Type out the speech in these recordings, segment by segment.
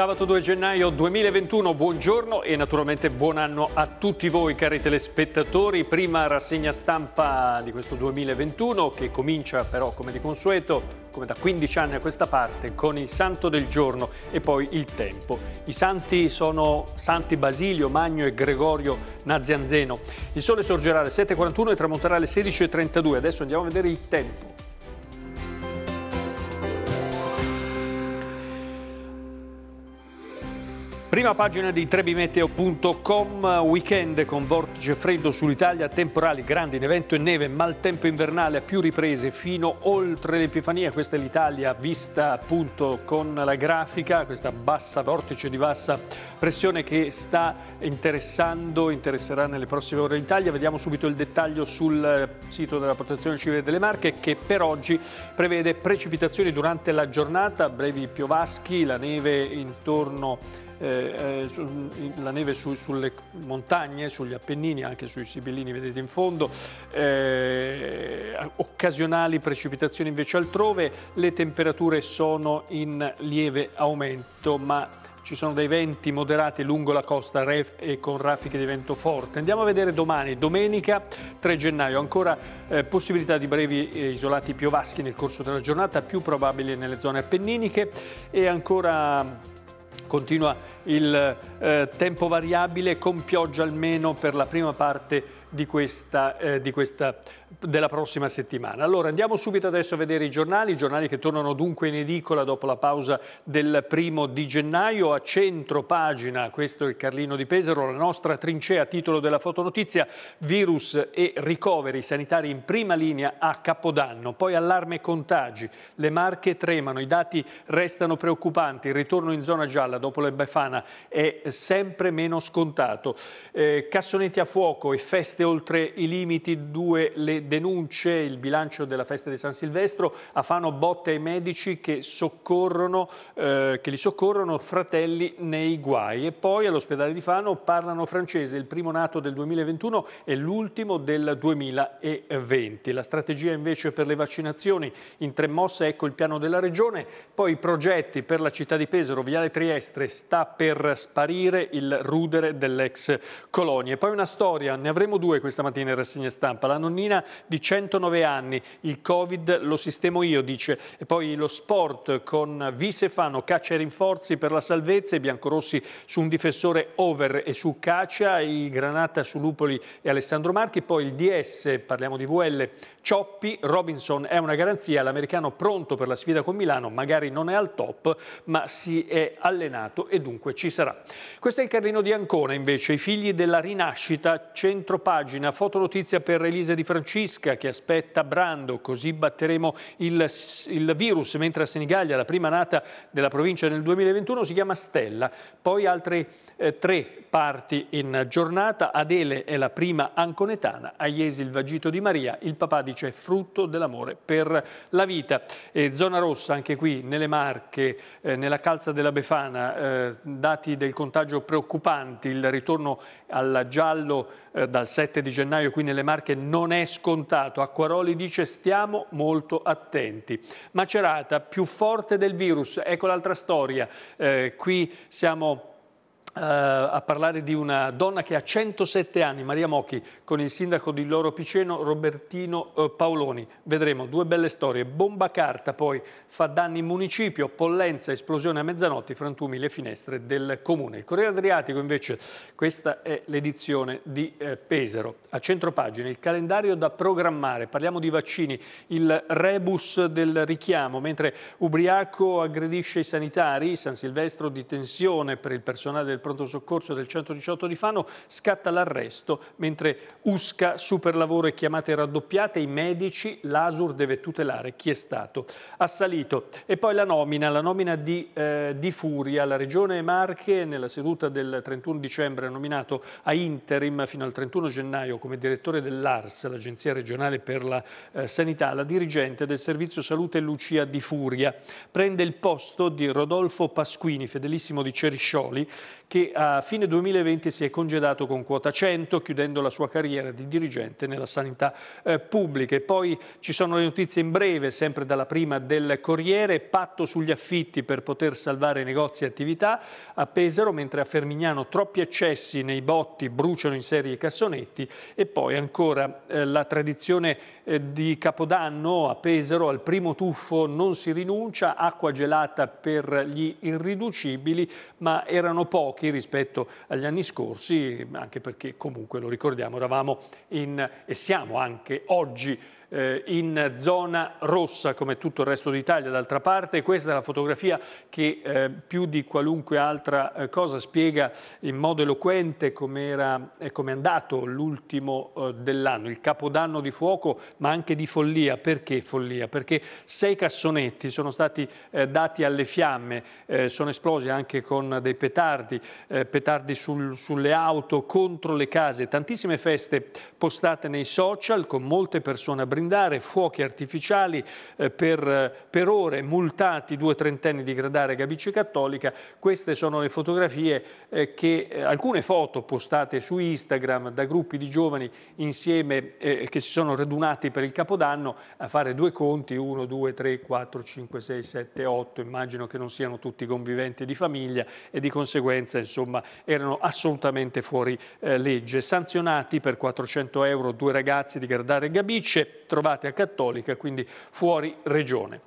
Sabato 2 gennaio 2021, buongiorno e naturalmente buon anno a tutti voi cari telespettatori. Prima rassegna stampa di questo 2021 che comincia però come di consueto, come da 15 anni a questa parte, con il santo del giorno e poi il tempo. I santi sono Santi Basilio, Magno e Gregorio Nazianzeno. Il sole sorgerà alle 7.41 e tramonterà alle 16.32. Adesso andiamo a vedere il tempo. Prima pagina di trebimeteo.com, weekend con vortice freddo sull'Italia, temporali, grandi, in evento e neve, maltempo invernale a più riprese fino oltre l'Epifania. Questa è l'Italia vista appunto con la grafica, questa bassa vortice di bassa pressione che sta interessando, interesserà nelle prossime ore l'Italia. Vediamo subito il dettaglio sul sito della Protezione Civile delle Marche che per oggi prevede precipitazioni durante la giornata, brevi piovaschi, la neve intorno eh, su, la neve su, sulle montagne, sugli Appennini, anche sui Sibillini, vedete in fondo, eh, occasionali precipitazioni invece altrove, le temperature sono in lieve aumento, ma ci sono dei venti moderati lungo la costa e con raffiche di vento forte. Andiamo a vedere domani, domenica 3 gennaio, ancora eh, possibilità di brevi eh, isolati piovaschi nel corso della giornata, più probabili nelle zone appenniniche e ancora continua il eh, tempo variabile con pioggia almeno per la prima parte di questa, eh, di questa della prossima settimana. Allora andiamo subito adesso a vedere i giornali, i giornali che tornano dunque in edicola dopo la pausa del primo di gennaio. A centro pagina, questo è il Carlino di Pesaro, la nostra trincea, titolo della fotonotizia, virus e ricoveri sanitari in prima linea a Capodanno. Poi allarme e contagi, le marche tremano, i dati restano preoccupanti, il ritorno in zona gialla dopo la Befana è sempre meno scontato. Eh, cassonetti a fuoco e feste oltre i limiti, due le le denunce, il bilancio della festa di San Silvestro, a Fano botte ai medici che, eh, che li soccorrono fratelli nei guai. E poi all'ospedale di Fano parlano francese, il primo nato del 2021 e l'ultimo del 2020. La strategia invece per le vaccinazioni in tre mosse, ecco il piano della regione, poi i progetti per la città di Pesaro, Viale Trieste, sta per sparire il rudere dell'ex colonia. E poi una storia, ne avremo due questa mattina in rassegna stampa. La nonnina di 109 anni, il Covid lo sistemo io, dice. E poi lo sport con Visefano, caccia e rinforzi per la salvezza, i biancorossi su un difensore over e su Caccia, i Granata su Lupoli e Alessandro Marchi, poi il DS, parliamo di VL, Cioppi, Robinson è una garanzia, l'americano pronto per la sfida con Milano, magari non è al top, ma si è allenato e dunque ci sarà. Questo è il Carlino di Ancona invece, i figli della rinascita, centro pagina, fotonotizia per Elisa Di Francesco, Cisca che aspetta Brando, così batteremo il, il virus, mentre a Senigallia la prima nata della provincia nel 2021 si chiama Stella, poi altre eh, tre parti in giornata, Adele è la prima anconetana, Aiesi il vagito di Maria, il papà dice frutto dell'amore per la vita. E zona rossa anche qui nelle Marche, eh, nella calza della Befana, eh, dati del contagio preoccupanti, il ritorno al giallo eh, dal 7 di gennaio qui nelle Marche non è escono scontato. Acquaroli dice stiamo molto attenti. Macerata, più forte del virus, ecco l'altra storia. Eh, qui siamo Uh, a parlare di una donna che ha 107 anni, Maria Mocchi, con il sindaco di Loro Piceno, Robertino uh, Paoloni. Vedremo due belle storie. Bomba carta poi fa danni in municipio, Pollenza, esplosione a mezzanotte, frantumi le finestre del comune. Il Corriere Adriatico invece, questa è l'edizione di eh, Pesaro. A centro pagina il calendario da programmare, parliamo di vaccini, il rebus del richiamo, mentre Ubriaco aggredisce i sanitari, San Silvestro di tensione per il personale del del pronto soccorso del 118 di Fano scatta l'arresto, mentre Usca, superlavoro e chiamate raddoppiate, i medici, l'Asur deve tutelare chi è stato assalito. E poi la nomina, la nomina di, eh, di Furia, la Regione Marche nella seduta del 31 dicembre ha nominato a interim fino al 31 gennaio come direttore dell'ARS, l'Agenzia regionale per la eh, sanità, la dirigente del Servizio Salute Lucia Di Furia. Prende il posto di Rodolfo Pasquini, fedelissimo di Ceriscioli, che a fine 2020 si è congedato con quota 100, chiudendo la sua carriera di dirigente nella sanità eh, pubblica. E poi ci sono le notizie in breve, sempre dalla prima del Corriere, patto sugli affitti per poter salvare negozi e attività a Pesaro, mentre a Fermignano troppi accessi nei botti bruciano in serie i cassonetti e poi ancora eh, la tradizione eh, di Capodanno a Pesaro, al primo tuffo non si rinuncia, acqua gelata per gli irriducibili, ma erano pochi pochi rispetto agli anni scorsi, anche perché comunque, lo ricordiamo, eravamo in, e siamo anche oggi eh, in zona rossa come tutto il resto d'Italia d'altra parte. Questa è la fotografia che eh, più di qualunque altra eh, cosa spiega in modo eloquente come eh, è andato l'ultimo eh, dell'anno, il capodanno di fuoco ma anche di follia. Perché follia? Perché sei cassonetti sono stati eh, dati alle fiamme, sono esplosi anche con dei petardi, petardi sul, sulle auto, contro le case, tantissime feste postate nei social con molte persone a brindare, fuochi artificiali eh, per, eh, per, ore, multati due trentenni di Gradare Gabice Cattolica. Queste sono le fotografie, eh, che, eh, alcune foto postate su Instagram da gruppi di giovani insieme eh, che si sono radunati per il Capodanno a fare due conti, 1, 2, 3, 4, 5, 6, 7, 8, immagino che non siano tutti conviventi di famiglia e di conseguenza insomma, erano assolutamente fuori eh, legge. Sanzionati per 400 euro due ragazzi di Gardare e Gabice, trovate a Cattolica, quindi fuori regione.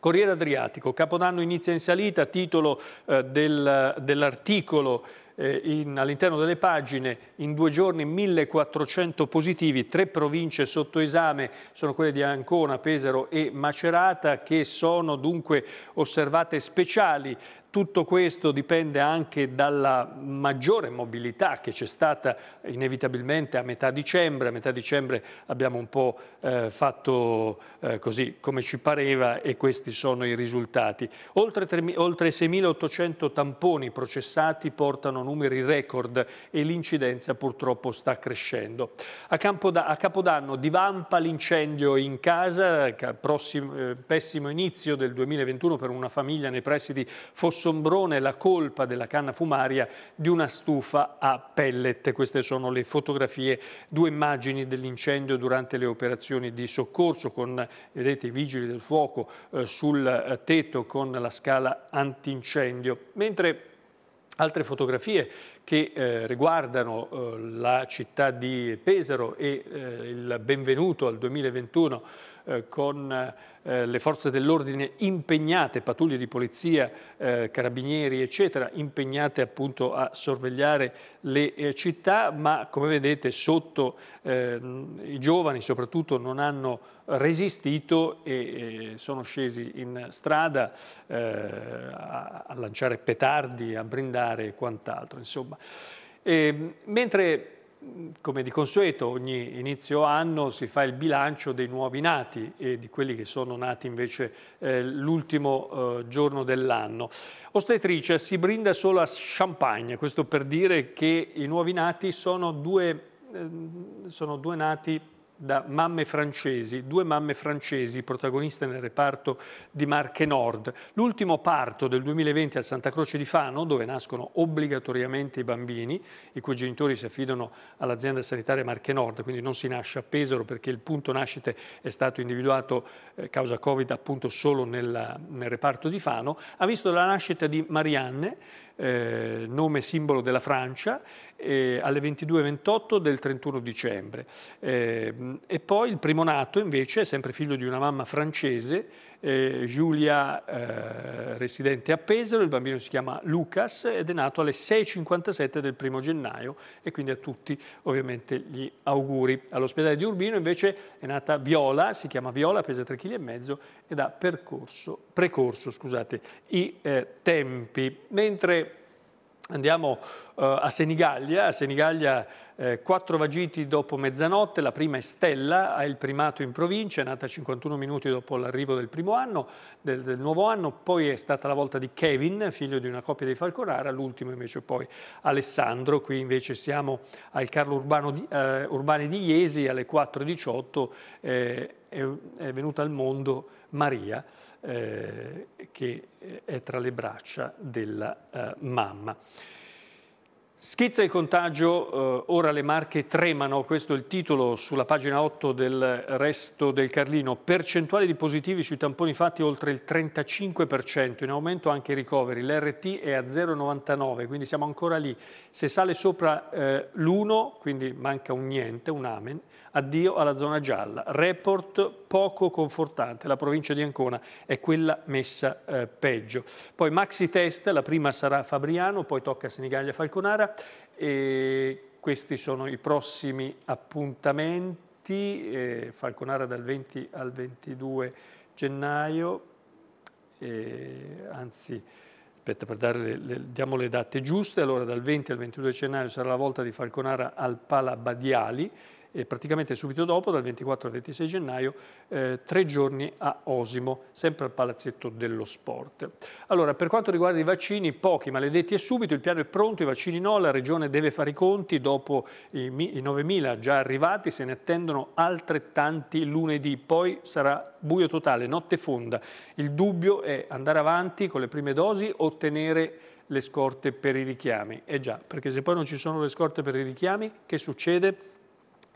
Corriere Adriatico, Capodanno inizia in salita, titolo eh, del, dell'articolo eh, all'interno delle pagine, in due giorni 1400 positivi, tre province sotto esame sono quelle di Ancona, Pesaro e Macerata che sono dunque osservate speciali tutto questo dipende anche dalla maggiore mobilità che c'è stata inevitabilmente a metà dicembre. A metà dicembre abbiamo un po' eh, fatto eh, così come ci pareva e questi sono i risultati. Oltre, oltre 6.800 tamponi processati portano numeri record e l'incidenza purtroppo sta crescendo. A, Campoda a Capodanno divampa l'incendio in casa, prossimo, eh, pessimo inizio del 2021 per una famiglia nei pressi di Fosso sombrone la colpa della canna fumaria di una stufa a pellet. Queste sono le fotografie, due immagini dell'incendio durante le operazioni di soccorso con, vedete, i vigili del fuoco eh, sul eh, tetto con la scala antincendio. Mentre altre fotografie che eh, riguardano eh, la città di Pesaro e eh, il benvenuto al 2021 eh, con eh, le forze dell'ordine impegnate, pattuglie di polizia, eh, carabinieri eccetera, impegnate appunto a sorvegliare le città, ma come vedete sotto i giovani soprattutto non hanno resistito e sono scesi in strada a, lanciare petardi, a brindare e quant'altro. Ehm, mentre come di consueto ogni inizio anno si fa il bilancio dei nuovi nati e di quelli che sono nati invece eh, l'ultimo eh, giorno dell'anno. Ostetrice si brinda solo a champagne, questo per dire che i nuovi nati sono due, eh, sono due nati da mamme francesi, due mamme francesi protagoniste nel reparto di Marche Nord. L'ultimo parto del 2020 a Santa Croce di Fano, dove nascono obbligatoriamente i bambini, i cui genitori si affidano all'azienda sanitaria Marche Nord, quindi non si nasce a Pesaro perché il punto nascite è stato individuato eh, causa Covid appunto solo nella, nel reparto di Fano, ha visto la nascita di Marianne, eh, nome simbolo della Francia, eh, alle 22.28 del 31 dicembre. Eh, e poi il primo nato invece è sempre figlio di una mamma francese, eh, Giulia eh, residente a Pesaro, il bambino si chiama Lucas ed è nato alle 6.57 del primo gennaio e quindi a tutti ovviamente gli auguri. All'ospedale di Urbino invece è nata Viola, si chiama Viola, pesa 3,5 kg ed ha percorso, precorso scusate, i eh, tempi. Mentre Andiamo eh, a Senigallia, a Senigallia eh, quattro vagiti dopo mezzanotte, la prima è Stella, ha il primato in provincia, è nata 51 minuti dopo l'arrivo del primo anno, del, del, nuovo anno, poi è stata la volta di Kevin, figlio di una coppia di Falconara, l'ultimo invece poi Alessandro, qui invece siamo al Carlo di, eh, Urbani di Iesi alle 4.18, eh, è, è venuta al mondo Maria eh, che è tra le braccia della eh, mamma. Schizza il contagio, eh, ora le marche tremano, questo è il titolo sulla pagina 8 del resto del Carlino. Percentuale di positivi sui tamponi fatti oltre il 35%, in aumento anche i ricoveri. L'RT è a 0,99, quindi siamo ancora lì. Se sale sopra eh, l'1, quindi manca un niente, un amen, addio alla zona gialla. Report poco confortante, la provincia di Ancona è quella messa eh, peggio. Poi maxi test, la prima sarà Fabriano, poi tocca a Senigallia Falconara, e questi sono i prossimi appuntamenti, eh, Falconara dal 20 al 22 gennaio, eh, anzi aspetta per dare le, le, diamo le date giuste, allora dal 20 al 22 gennaio sarà la volta di Falconara al Pala Badiali, e praticamente subito dopo, dal 24 al 26 gennaio, eh, tre giorni a Osimo, sempre al Palazzetto dello Sport. Allora, per quanto riguarda i vaccini, pochi maledetti e subito, il piano è pronto, i vaccini no, la Regione deve fare i conti, dopo i, i 9.000 già arrivati se ne attendono altrettanti lunedì, poi sarà buio totale, notte fonda. Il dubbio è andare avanti con le prime dosi, ottenere le scorte per i richiami. Eh già, perché se poi non ci sono le scorte per i richiami, che succede?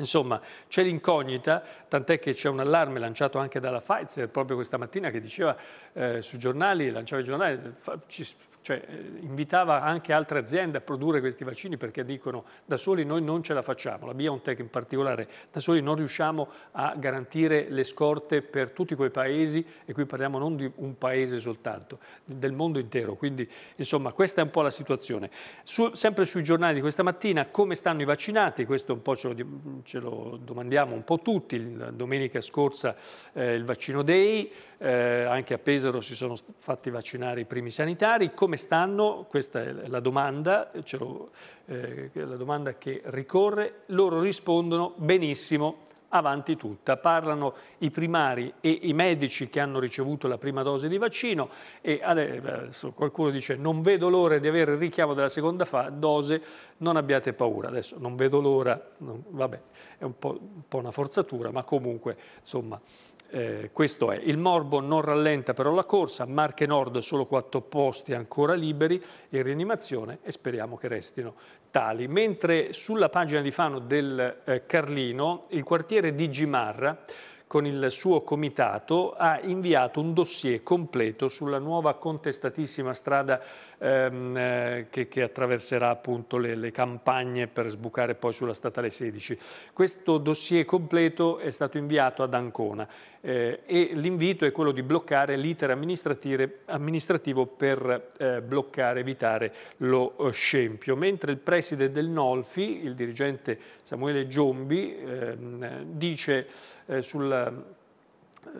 Insomma, c'è l'incognita, tant'è che c'è un allarme lanciato anche dalla Pfizer proprio questa mattina che diceva eh, sui giornali, lanciava i giornali, ci cioè eh, invitava anche altre aziende a produrre questi vaccini perché dicono da soli noi non ce la facciamo, la BioNTech in particolare, da soli non riusciamo a garantire le scorte per tutti quei paesi e qui parliamo non di un paese soltanto, del mondo intero, quindi insomma questa è un po' la situazione. Su, sempre sui giornali di questa mattina come stanno i vaccinati, questo un po' ce lo, ce lo domandiamo un po' tutti, la domenica scorsa eh, il vaccino day, eh, anche a Pesaro si sono fatti vaccinare i primi sanitari, come come stanno? Questa è la domanda, lo, eh, la domanda che ricorre. Loro rispondono benissimo avanti tutta. Parlano i primari e i medici che hanno ricevuto la prima dose di vaccino e adesso qualcuno dice non vedo l'ora di avere il richiamo della seconda dose, non abbiate paura. Adesso non vedo l'ora, vabbè, è un po', un po', una forzatura, ma comunque insomma eh, questo è. Il morbo non rallenta però la corsa, Marche Nord solo quattro posti ancora liberi in rianimazione e speriamo che restino tali. Mentre sulla pagina di Fano del eh, Carlino, il quartiere di Gimarra con il suo comitato ha inviato un dossier completo sulla nuova contestatissima strada ehm, eh, che, che, attraverserà appunto le, le, campagne per sbucare poi sulla statale 16. Questo dossier completo è stato inviato ad Ancona eh, e l'invito è quello di bloccare l'iter amministrativo per eh, bloccare, evitare lo eh, scempio, mentre il preside del Nolfi, il dirigente Samuele Giombi, ehm, dice eh, sulla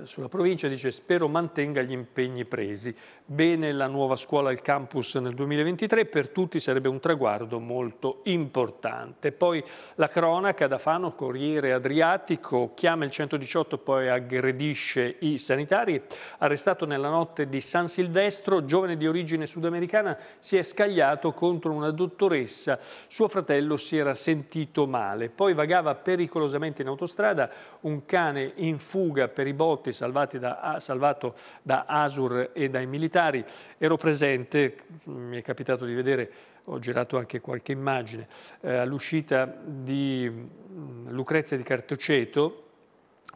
sulla provincia dice spero mantenga gli impegni presi bene la nuova scuola al campus nel 2023, per tutti sarebbe un traguardo molto importante. Poi la cronaca da Fano, Corriere Adriatico, chiama il 118 poi aggredisce i sanitari, arrestato nella notte di San Silvestro, giovane di origine sudamericana, si è scagliato contro una dottoressa, suo fratello si era sentito male, poi vagava pericolosamente in autostrada un cane in fuga per i botti salvati da, salvato da Asur e dai militari, documentari, ero presente, mi è capitato di vedere, ho girato anche qualche immagine, eh, all'uscita di mm, Lucrezia di Cartoceto,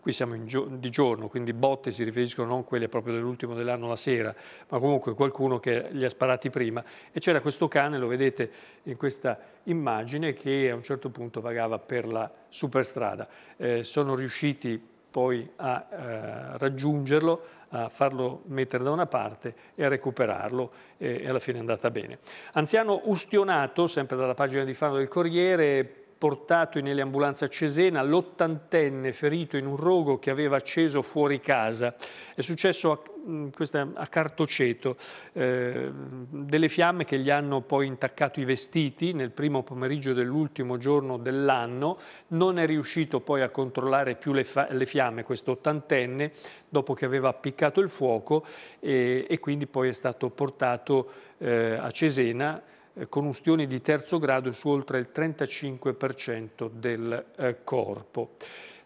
qui siamo gio di giorno, quindi botte si riferiscono non quelle proprio dell'ultimo dell'anno la sera, ma comunque qualcuno che li ha sparati prima. E c'era questo cane, lo vedete in questa immagine, che a un certo punto vagava per la superstrada. Eh, sono riusciti poi a eh, raggiungerlo, a farlo mettere da una parte e a recuperarlo e alla fine è andata bene. Anziano ustionato, sempre dalla pagina di Fano del Corriere, portato nelle ambulanze a Cesena l'ottantenne ferito in un rogo che aveva acceso fuori casa. È successo a, mm, questa, a Cartoceto, eh, delle fiamme che gli hanno poi intaccato i vestiti nel primo pomeriggio dell'ultimo giorno dell'anno, non è riuscito poi a controllare più le, le fiamme questo ottantenne dopo che aveva appiccato il fuoco e, e quindi poi è stato portato eh, a Cesena eh, con ustioni di terzo grado su oltre il 35% del eh, corpo.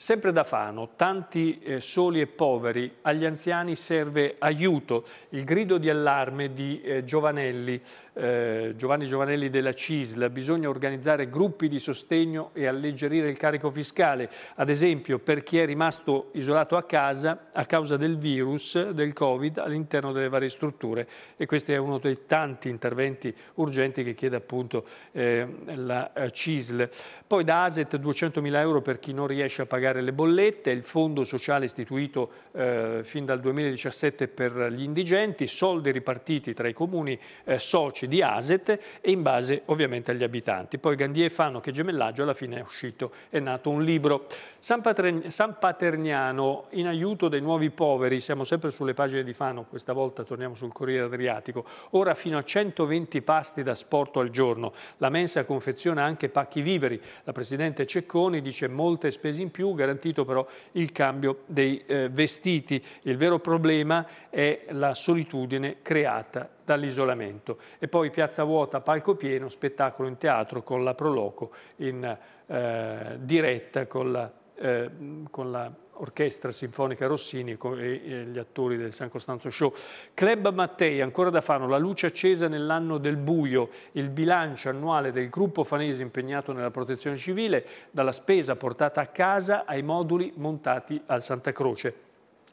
Sempre da Fano, tanti eh, soli e poveri, agli anziani serve aiuto. Il grido di allarme di eh, Giovanelli, eh, Giovanni Giovanelli della CISL, bisogna organizzare gruppi di sostegno e alleggerire il carico fiscale, ad esempio per chi è rimasto isolato a casa a causa del virus, del Covid, all'interno delle varie strutture. E questo è uno dei tanti interventi urgenti che chiede appunto eh, la eh, CISL. Poi da ASET 200.000 euro per chi non riesce a pagare pagare le bollette, il fondo sociale istituito eh, fin dal 2017 per gli indigenti, soldi ripartiti tra i comuni eh, soci di ASET e in base ovviamente agli abitanti. Poi e Fano che gemellaggio alla fine è uscito, è nato un libro. San, Patern San Paterniano in aiuto dei nuovi poveri, siamo sempre sulle pagine di Fano, questa volta torniamo sul Corriere Adriatico, ora fino a 120 pasti da sporto al giorno. La mensa confeziona anche pacchi viveri. La Presidente Cecconi dice molte spese in più, garantito però il cambio dei eh, vestiti. Il vero problema è la solitudine creata dall'isolamento. E poi piazza vuota, palco pieno, spettacolo in teatro con la Proloco in eh, diretta con la, eh, con la Orchestra Sinfonica Rossini e gli attori del San Costanzo Show. Club Mattei, ancora da Fano, la luce accesa nell'anno del buio, il bilancio annuale del gruppo fanese impegnato nella protezione civile, dalla spesa portata a casa ai moduli montati al Santa Croce.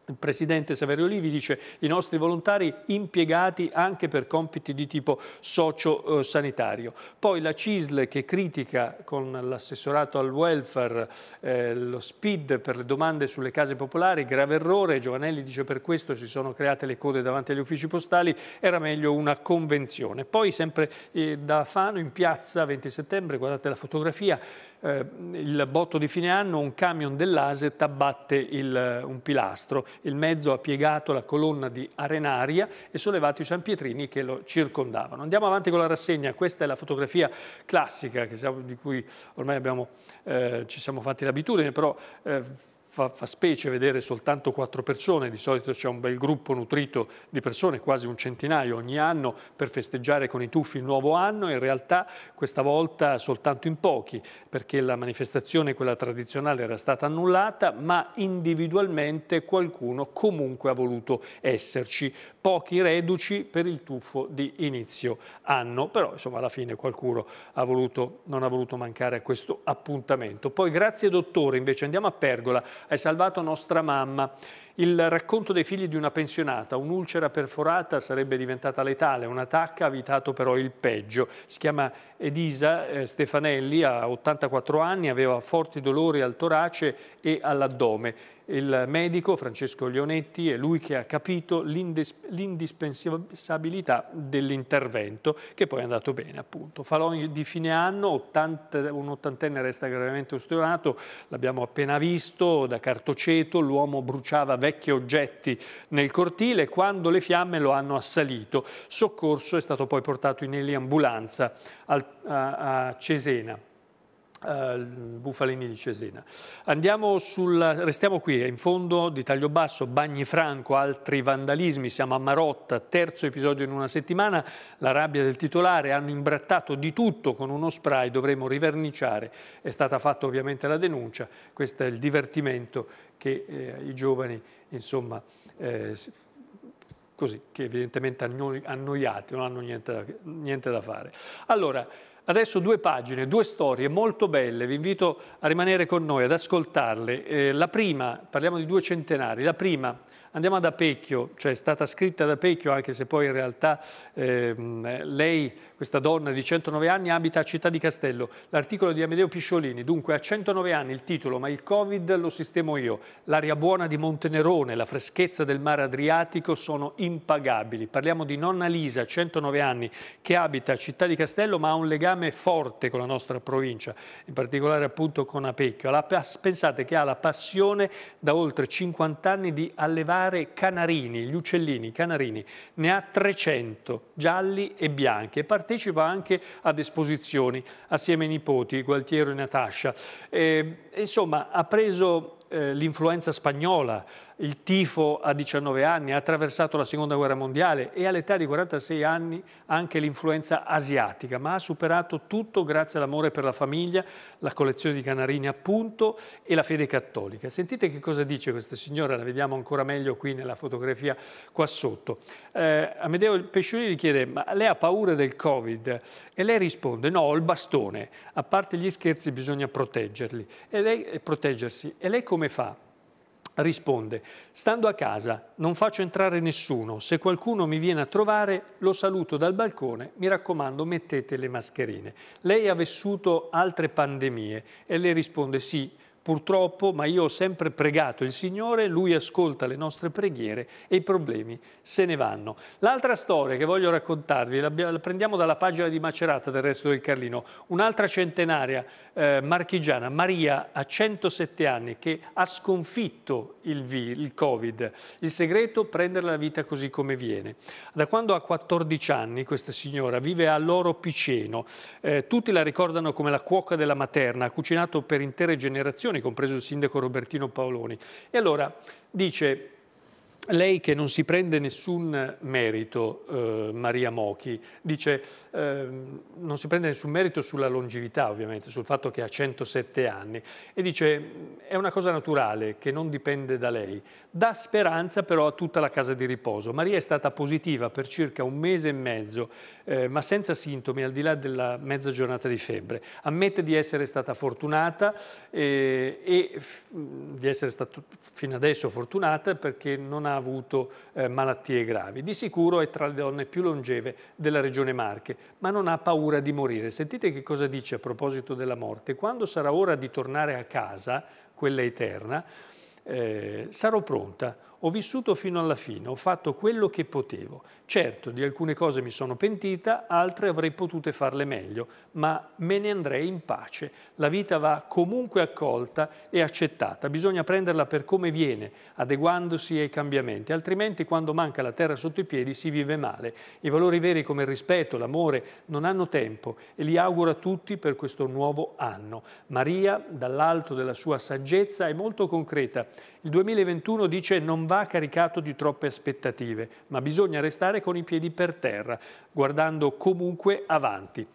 Il presidente Saverio Livi dice i nostri volontari impiegati anche per compiti di tipo socio-sanitario. Poi la CISL che critica con l'assessorato al welfare eh, lo SPID per le domande sulle case popolari, grave errore, Giovanelli dice per questo si sono create le code davanti agli uffici postali, era meglio una convenzione. Poi sempre eh, da Fano in piazza 20 settembre, guardate la fotografia, eh, il botto di fine anno un camion dell'Aset abbatte il, eh, un pilastro, il mezzo ha piegato la colonna di arenaria e sollevati i sanpietrini che lo circondavano. Andiamo avanti con la rassegna, questa è la fotografia classica siamo, di cui ormai abbiamo, eh, ci siamo fatti l'abitudine, però... Eh, fa, fa specie vedere soltanto quattro persone, di solito c'è un bel gruppo nutrito di persone, quasi un centinaio ogni anno, per festeggiare con i tuffi il nuovo anno, in realtà questa volta soltanto in pochi, perché la manifestazione, quella tradizionale, era stata annullata, ma individualmente qualcuno comunque ha voluto esserci. Pochi reduci per il tuffo di inizio anno, però insomma alla fine qualcuno ha voluto, non ha voluto mancare a questo appuntamento. Poi grazie dottore, invece andiamo a Pergola hai salvato nostra mamma. Il racconto dei figli di una pensionata, un'ulcera perforata sarebbe diventata letale, un'attacca ha evitato però il peggio. Si chiama Edisa eh, Stefanelli, ha 84 anni, aveva forti dolori al torace e all'addome. Il medico Francesco Leonetti è lui che ha capito l'indispensabilità dell'intervento, che poi è andato bene appunto. Falò di fine anno, 80, un ottantenne resta gravemente osteonato, l'abbiamo appena visto, da cartoceto, l'uomo bruciava 20% vecchi oggetti nel cortile quando le fiamme lo hanno assalito. Soccorso è stato poi portato in eliambulanza a Cesena. Eh, Bufalini di Cesena. Andiamo sul, restiamo qui, in fondo di taglio basso, Bagni Franco, altri vandalismi, siamo a Marotta, terzo episodio in una settimana, la rabbia del titolare, hanno imbrattato di tutto con uno spray, dovremo riverniciare, è stata fatta ovviamente la denuncia, questo è il divertimento che eh, i giovani insomma... Eh, così, che evidentemente annoiati, non hanno niente da, niente da fare. Allora, Adesso due pagine, due storie molto belle, vi invito a rimanere con noi, ad ascoltarle. Eh, la prima, parliamo di due centenari, la prima andiamo ad Apecchio, cioè è stata scritta da Apecchio anche se poi in realtà eh, lei questa donna di 109 anni abita a Città di Castello. L'articolo di Amedeo Pisciolini, dunque a 109 anni il titolo, ma il Covid lo sistemo io. L'aria buona di Montenerone, la freschezza del mare Adriatico sono impagabili. Parliamo di nonna Lisa, 109 anni, che abita a Città di Castello ma ha un legame forte con la nostra provincia, in particolare appunto con Apecchio. Pensate che ha la passione da oltre 50 anni di allevare canarini, gli uccellini canarini. Ne ha 300, gialli e bianchi. E partecipa anche ad esposizioni assieme ai nipoti, Gualtiero e Natascia. E, ehm, insomma, ha preso eh, l'influenza spagnola, il tifo a 19 anni, ha attraversato la seconda guerra mondiale e all'età di 46 anni anche l'influenza asiatica, ma ha superato tutto grazie all'amore per la famiglia, la collezione di canarini appunto e la fede cattolica. Sentite che cosa dice questa signora, la vediamo ancora meglio qui nella fotografia qua sotto. Eh, Amedeo Pescioli gli chiede, ma lei ha paura del Covid? E lei risponde, no, ho il bastone, a parte gli scherzi bisogna proteggerli. E lei, eh, proteggersi. E lei come fa? risponde Stando a casa, non faccio entrare nessuno, se qualcuno mi viene a trovare lo saluto dal balcone, mi raccomando mettete le mascherine. Lei ha vissuto altre pandemie e le risponde sì, Purtroppo, ma io ho sempre pregato il Signore, Lui ascolta le nostre preghiere e i problemi se ne vanno. L'altra storia che voglio raccontarvi, la, prendiamo dalla pagina di Macerata del resto del Carlino, un'altra centenaria eh, marchigiana, Maria, a 107 anni, che ha sconfitto il, il Covid. Il segreto? Prendere la vita così come viene. Da quando ha 14 anni questa signora vive a Loro Piceno. Eh, tutti la ricordano come la cuoca della materna, ha cucinato per intere generazioni compreso il sindaco Robertino Paoloni. E allora dice lei che non si prende nessun merito, eh, Maria Mochi, dice eh, non si prende nessun merito sulla longevità ovviamente, sul fatto che ha 107 anni e dice è una cosa naturale che non dipende da lei, dà speranza però a tutta la casa di riposo. Maria è stata positiva per circa un mese e mezzo eh, ma senza sintomi al di là della mezza giornata di febbre. Ammette di essere stata fortunata eh, e di essere stata fino adesso fortunata perché non ha avuto eh, malattie gravi. Di sicuro è tra le donne più longeve della regione Marche, ma non ha paura di morire. Sentite che cosa dice a proposito della morte. Quando sarà ora di tornare a casa, quella eterna, eh, sarò pronta ho vissuto fino alla fine, ho fatto quello che potevo. Certo, di alcune cose mi sono pentita, altre avrei potute farle meglio, ma me ne andrei in pace. La vita va comunque accolta e accettata. Bisogna prenderla per come viene, adeguandosi ai cambiamenti, altrimenti quando manca la terra sotto i piedi si vive male. I valori veri come il rispetto, l'amore, non hanno tempo e li auguro a tutti per questo nuovo anno. Maria, dall'alto della sua saggezza, è molto concreta. Il 2021 dice non va caricato di troppe aspettative, ma bisogna restare con i piedi per terra, guardando comunque avanti.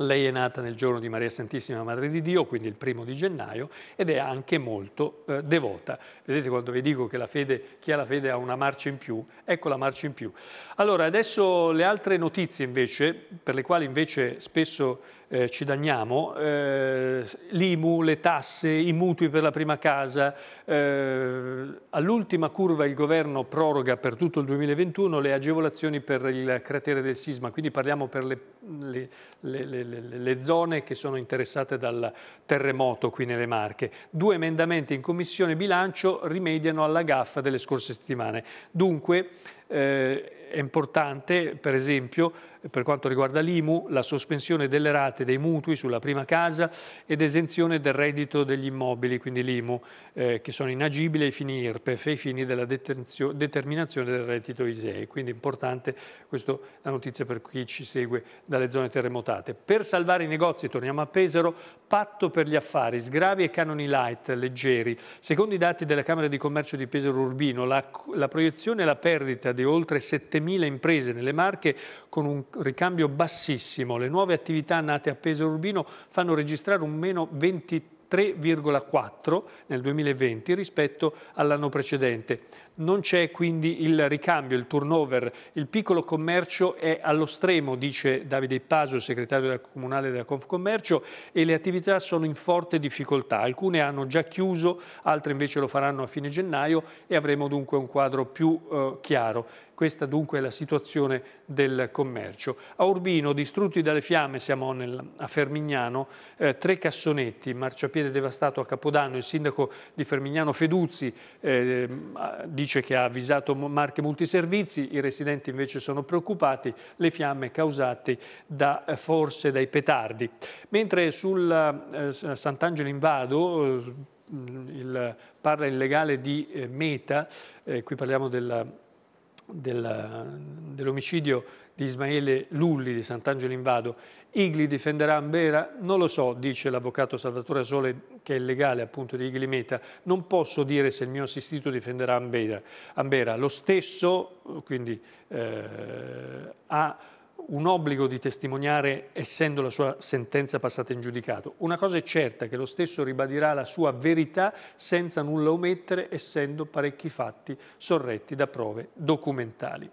Lei è nata nel giorno di Maria Santissima Madre di Dio, quindi il primo di gennaio, ed è anche molto eh, devota. Vedete quando vi dico che la fede, chi ha la fede ha una marcia in più? Ecco la marcia in più. Allora, adesso le altre notizie invece, per le quali invece spesso eh, ci danniamo, eh, l'IMU, le tasse, i mutui per la prima casa, eh, all'ultima curva il governo proroga per tutto il 2021 le agevolazioni per il cratere del sisma, quindi parliamo per le, le, le, le zone che sono interessate dal terremoto qui nelle Marche. Due emendamenti in commissione bilancio rimediano alla gaffa delle scorse settimane. Dunque eh, è importante, per esempio, per quanto riguarda l'IMU, la sospensione delle rate dei mutui sulla prima casa ed esenzione del reddito degli immobili, quindi l'IMU, eh, che sono inagibili ai fini IRPEF e ai fini della determinazione del reddito ISEE. Quindi è importante questa la notizia per chi ci segue dalle zone terremotate. Per salvare i negozi, torniamo a Pesaro, patto per gli affari, sgravi e canoni light, leggeri. Secondo i dati della Camera di Commercio di Pesaro Urbino, la, la proiezione e la perdita di oltre 7.000 imprese nelle Marche con un ricambio bassissimo. Le nuove attività nate a peso urbino fanno registrare un meno 23,4 nel 2020 rispetto all'anno precedente. Non c'è quindi il ricambio, il turnover, il piccolo commercio è allo stremo, dice Davide Paso, segretario della comunale della Confcommercio, e le attività sono in forte difficoltà. Alcune hanno già chiuso, altre invece lo faranno a fine gennaio e avremo dunque un quadro più eh, chiaro. Questa dunque è la situazione del commercio. A Urbino, distrutti dalle fiamme, siamo nel, a Fermignano, eh, tre cassonetti, marciapiede devastato a Capodanno, il sindaco di Fermignano Feduzzi eh, ehm, dice dice che ha avvisato Marche Multiservizi, i residenti invece sono preoccupati, le fiamme causate da, eh, forse dai petardi. Mentre sul eh, Sant'Angelo in Vado, eh, il, parla il legale di eh, Meta, eh, qui parliamo della dell'omicidio di Ismaele Lulli di Sant'Angelo in Vado, Igli difenderà Ambera? Non lo so, dice l'avvocato Salvatore Sole, che è il legale appunto di Igli Meta. Non posso dire se il mio assistito difenderà Ambera. Ambera. Lo stesso, quindi, eh, ha un obbligo di testimoniare essendo la sua sentenza passata in giudicato. Una cosa è certa, che lo stesso ribadirà la sua verità senza nulla omettere, essendo parecchi fatti sorretti da prove documentali.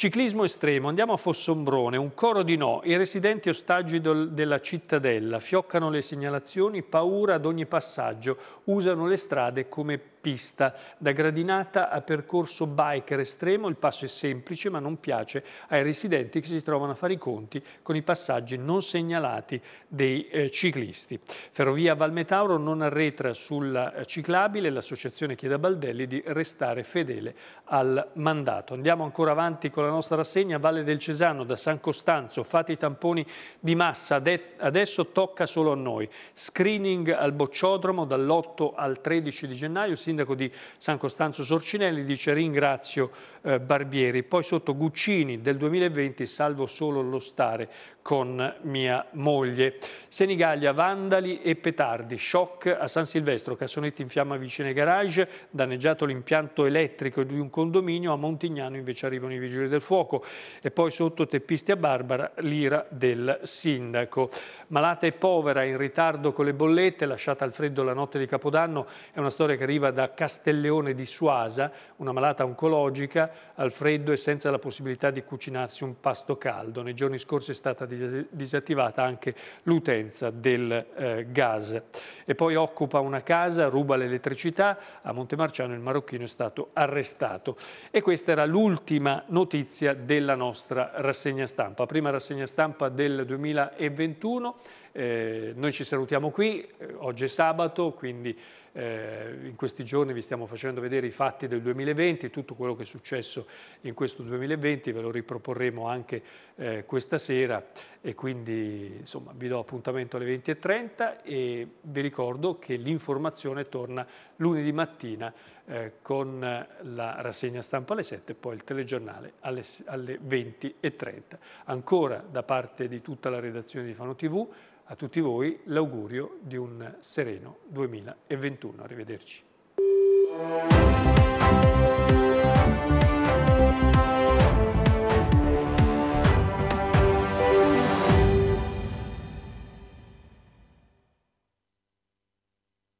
Ciclismo estremo, andiamo a Fossombrone, un coro di no, i residenti ostaggi della cittadella, fioccano le segnalazioni, paura ad ogni passaggio, usano le strade come pista. Da gradinata a percorso biker estremo il passo è semplice ma non piace ai residenti che si trovano a fare i conti con i passaggi non segnalati dei eh, ciclisti. Ferrovia Valmetauro non arretra sulla eh, ciclabile, l'associazione chiede a Baldelli di restare fedele al mandato. Andiamo ancora avanti con la nostra rassegna Valle del Cesano da San Costanzo, fate i tamponi di massa, adesso tocca solo a noi. Screening al bocciodromo dall'8 al 13 di gennaio si sindaco di San Costanzo Sorcinelli dice ringrazio eh, Barbieri, poi sotto Guccini del 2020 salvo solo lo stare con mia moglie. Senigallia, vandali e petardi, shock a San Silvestro, cassonetti in fiamma vicino ai garage, danneggiato l'impianto elettrico di un condominio, a Montignano invece arrivano i vigili del fuoco e poi sotto Teppisti a Barbara l'ira del sindaco. Malata e povera, in ritardo con le bollette, lasciata al freddo la notte di Capodanno, è una storia che arriva da da Castelleone di Suasa, una malata oncologica, al freddo e senza la possibilità di cucinarsi un pasto caldo. Nei giorni scorsi è stata disattivata anche l'utenza del eh, gas. E poi occupa una casa, ruba l'elettricità, a Montemarciano il marocchino è stato arrestato. E questa era l'ultima notizia della nostra rassegna stampa, prima rassegna stampa del 2021 eh, noi ci salutiamo qui, eh, oggi è sabato, quindi eh, in questi giorni vi stiamo facendo vedere i fatti del 2020, tutto quello che è successo in questo 2020, ve lo riproporremo anche eh, questa sera e quindi insomma, vi do appuntamento alle 20.30 e vi ricordo che l'informazione torna lunedì mattina eh, con la rassegna stampa alle 7 e poi il telegiornale alle, alle 20.30. Ancora da parte di tutta la redazione di Fano TV, a tutti voi l'augurio di un sereno 2021. Arrivederci.